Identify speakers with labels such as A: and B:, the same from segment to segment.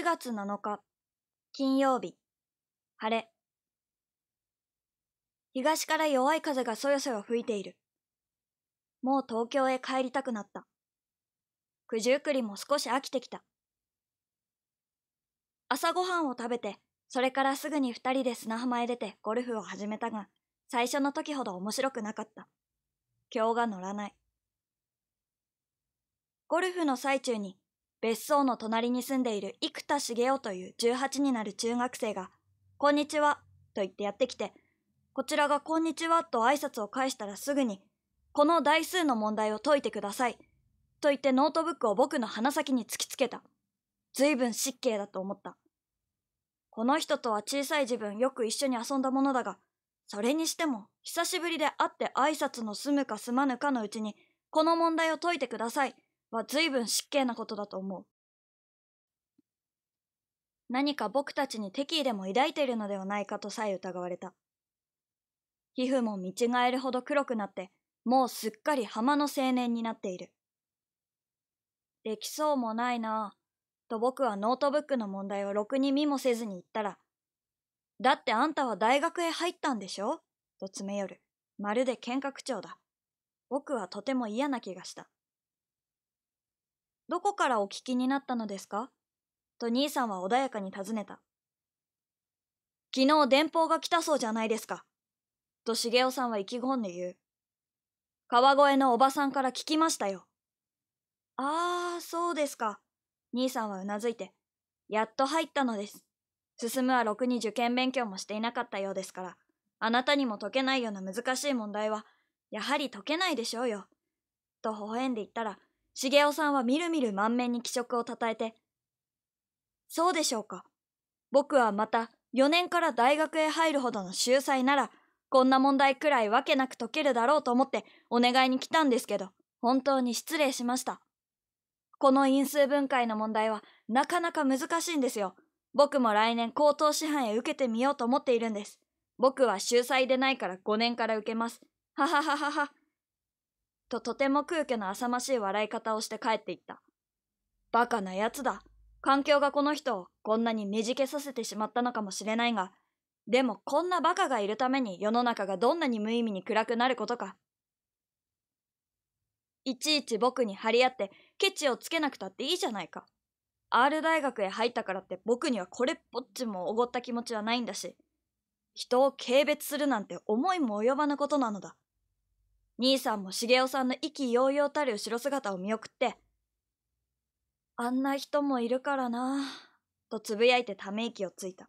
A: 4月7日、金曜日、晴れ。東から弱い風がそよそよ吹いている。もう東京へ帰りたくなった。九十九里も少し飽きてきた。朝ごはんを食べて、それからすぐに2人で砂浜へ出てゴルフを始めたが、最初の時ほど面白くなかった。今日が乗らない。ゴルフの最中に別荘の隣に住んでいる生田茂雄という18になる中学生が、こんにちは、と言ってやってきて、こちらがこんにちはと挨拶を返したらすぐに、この台数の問題を解いてください、と言ってノートブックを僕の鼻先に突きつけた。随分失敬だと思った。この人とは小さい自分よく一緒に遊んだものだが、それにしても、久しぶりで会って挨拶の済むか済まぬかのうちに、この問題を解いてください、は随分失敬なことだと思う。何か僕たちに敵意でも抱いているのではないかとさえ疑われた。皮膚も見違えるほど黒くなって、もうすっかり浜の青年になっている。できそうもないなぁ、と僕はノートブックの問題をろくに見もせずに言ったら、だってあんたは大学へ入ったんでしょと詰め寄る。まるで喧嘩口調だ。僕はとても嫌な気がした。どこからお聞きになったのですかと兄さんは穏やかに尋ねた。昨日電報が来たそうじゃないですか。と茂雄さんは意気込んで言う。川越のおばさんから聞きましたよ。ああ、そうですか。兄さんはうなずいて、やっと入ったのです。進むはろくに受験勉強もしていなかったようですから、あなたにも解けないような難しい問題は、やはり解けないでしょうよ。と微笑んで言ったら、茂雄さんはみるみる満面に気色をたたえて、そうでしょうか。僕はまた4年から大学へ入るほどの秀才なら、こんな問題くらいわけなく解けるだろうと思ってお願いに来たんですけど、本当に失礼しました。この因数分解の問題はなかなか難しいんですよ。僕も来年高等師範へ受けてみようと思っているんです。僕は秀才でないから5年から受けます。ははははは。ととても空虚な浅ましい笑い方をして帰っていった。バカなやつだ。環境がこの人をこんなにねじけさせてしまったのかもしれないが、でもこんなバカがいるために世の中がどんなに無意味に暗くなることか。いちいち僕に張り合ってケチをつけなくたっていいじゃないか。R 大学へ入ったからって僕にはこれっぽっちもおごった気持ちはないんだし、人を軽蔑するなんて思いも及ばぬことなのだ。兄さんも茂雄さんの意気揚々たる後ろ姿を見送って、あんな人もいるからなぁ、とつぶやいてため息をついた。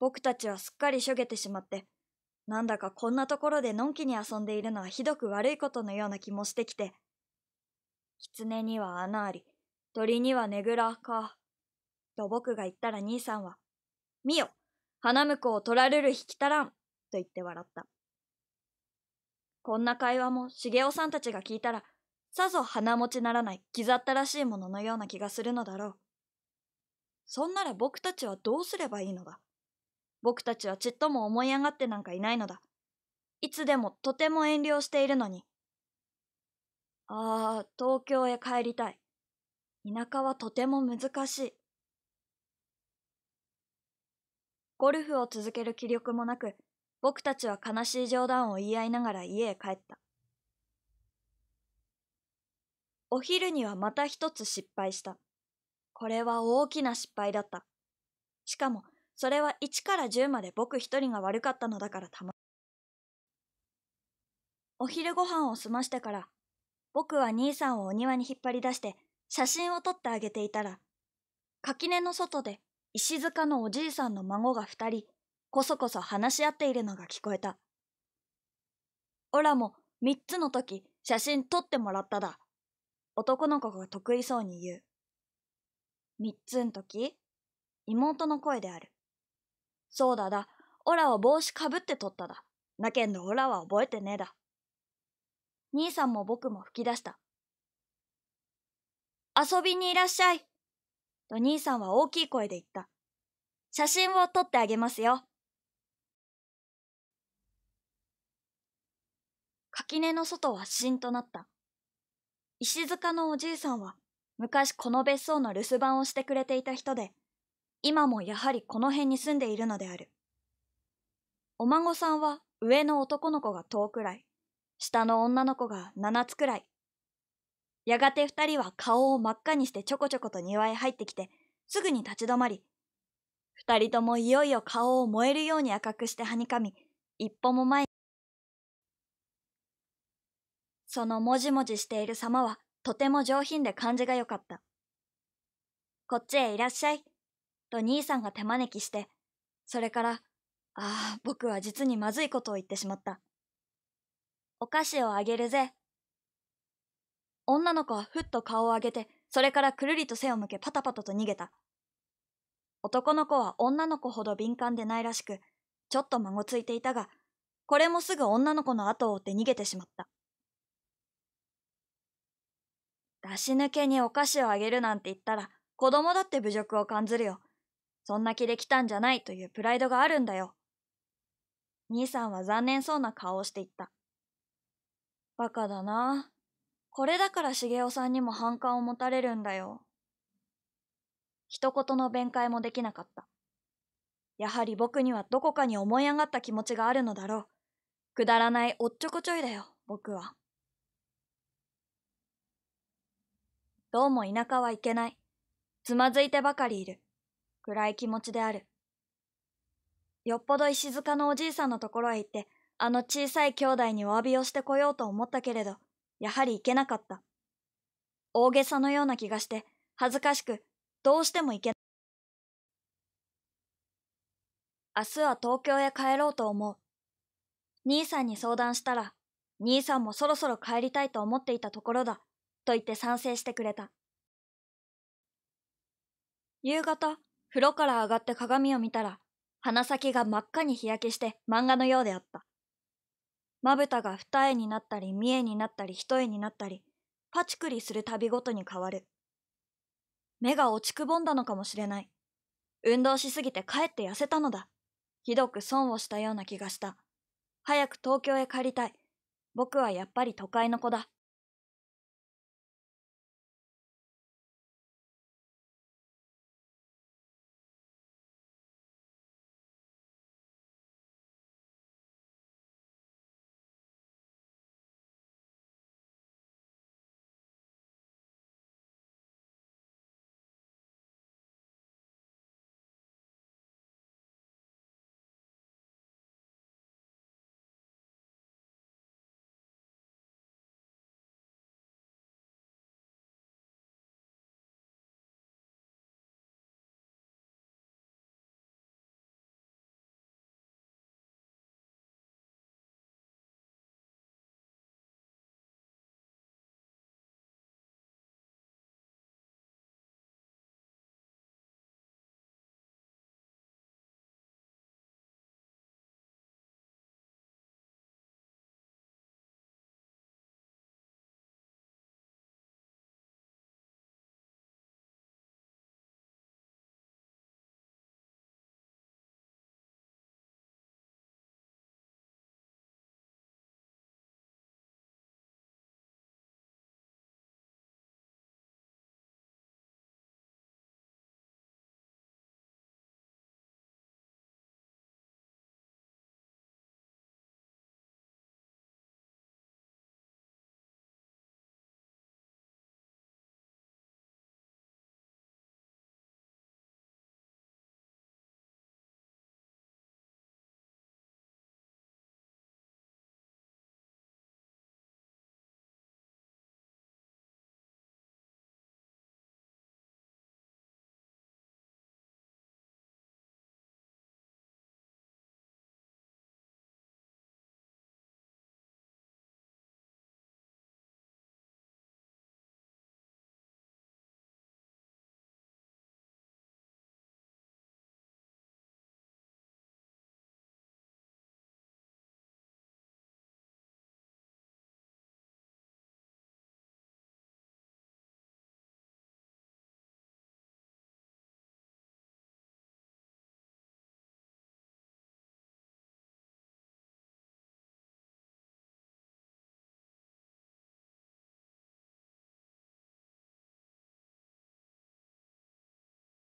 A: 僕たちはすっかりしょげてしまって、なんだかこんなところでのんきに遊んでいるのはひどく悪いことのような気もしてきて、狐には穴あり、鳥にはねぐらか、と僕が言ったら兄さんは、見よ花婿を取られる引きたらん、と言って笑った。こんな会話も茂雄さんたちが聞いたら、さぞ鼻持ちならないギざったらしいもののような気がするのだろう。そんなら僕たちはどうすればいいのだ僕たちはちっとも思い上がってなんかいないのだ。いつでもとても遠慮しているのに。ああ、東京へ帰りたい。田舎はとても難しい。ゴルフを続ける気力もなく、僕たちは悲しい冗談を言い合いながら家へ帰った。お昼にはまた一つ失敗した。これは大きな失敗だった。しかも、それは1から10まで僕一人が悪かったのだからたま。お昼ご飯を済ましてから、僕は兄さんをお庭に引っ張り出して写真を撮ってあげていたら、垣根の外で石塚のおじいさんの孫が二人、こそこそ話し合っているのが聞こえた。オラも3つの時写真撮ってもらっただ。男の子が得意そうに言う。3つの時妹の声である。そうだだ。オラは帽子かぶって撮っただ。なけんどオラは覚えてねえだ。兄さんも僕も吹き出した。遊びにいらっしゃい。と兄さんは大きい声で言った。写真を撮ってあげますよ。垣根の外はしんとなった。石塚のおじいさんは昔この別荘の留守番をしてくれていた人で、今もやはりこの辺に住んでいるのである。お孫さんは上の男の子が10くらい、下の女の子が7つくらい。やがて2人は顔を真っ赤にしてちょこちょこと庭へ入ってきて、すぐに立ち止まり、2人ともいよいよ顔を燃えるように赤くしてはにかみ、一歩も前にそのもじもじしている様はとても上品で感じが良かった。こっちへいらっしゃい、と兄さんが手招きして、それから、ああ、僕は実にまずいことを言ってしまった。お菓子をあげるぜ。女の子はふっと顔を上げて、それからくるりと背を向けパタパタと逃げた。男の子は女の子ほど敏感でないらしく、ちょっとまごついていたが、これもすぐ女の子の後を追って逃げてしまった。出し抜けにお菓子をあげるなんて言ったら、子供だって侮辱を感じるよ。そんな気で来たんじゃないというプライドがあるんだよ。兄さんは残念そうな顔をして言った。バカだな。これだから茂雄さんにも反感を持たれるんだよ。一言の弁解もできなかった。やはり僕にはどこかに思い上がった気持ちがあるのだろう。くだらないおっちょこちょいだよ、僕は。どうも田舎は行けない。つまずいてばかりいる。暗い気持ちである。よっぽど石塚のおじいさんのところへ行って、あの小さい兄弟にお詫びをしてこようと思ったけれど、やはり行けなかった。大げさのような気がして、恥ずかしく、どうしても行けない。明日は東京へ帰ろうと思う。兄さんに相談したら、兄さんもそろそろ帰りたいと思っていたところだ。と言って賛成してくれた。夕方、風呂から上がって鏡を見たら、鼻先が真っ赤に日焼けして漫画のようであった。まぶたが二重になったり、三重になったり、一重になったり、パチクリする度ごとに変わる。目が落ちくぼんだのかもしれない。運動しすぎて帰って痩せたのだ。ひどく損をしたような気がした。早く東京へ帰りたい。僕はやっぱり都会の子だ。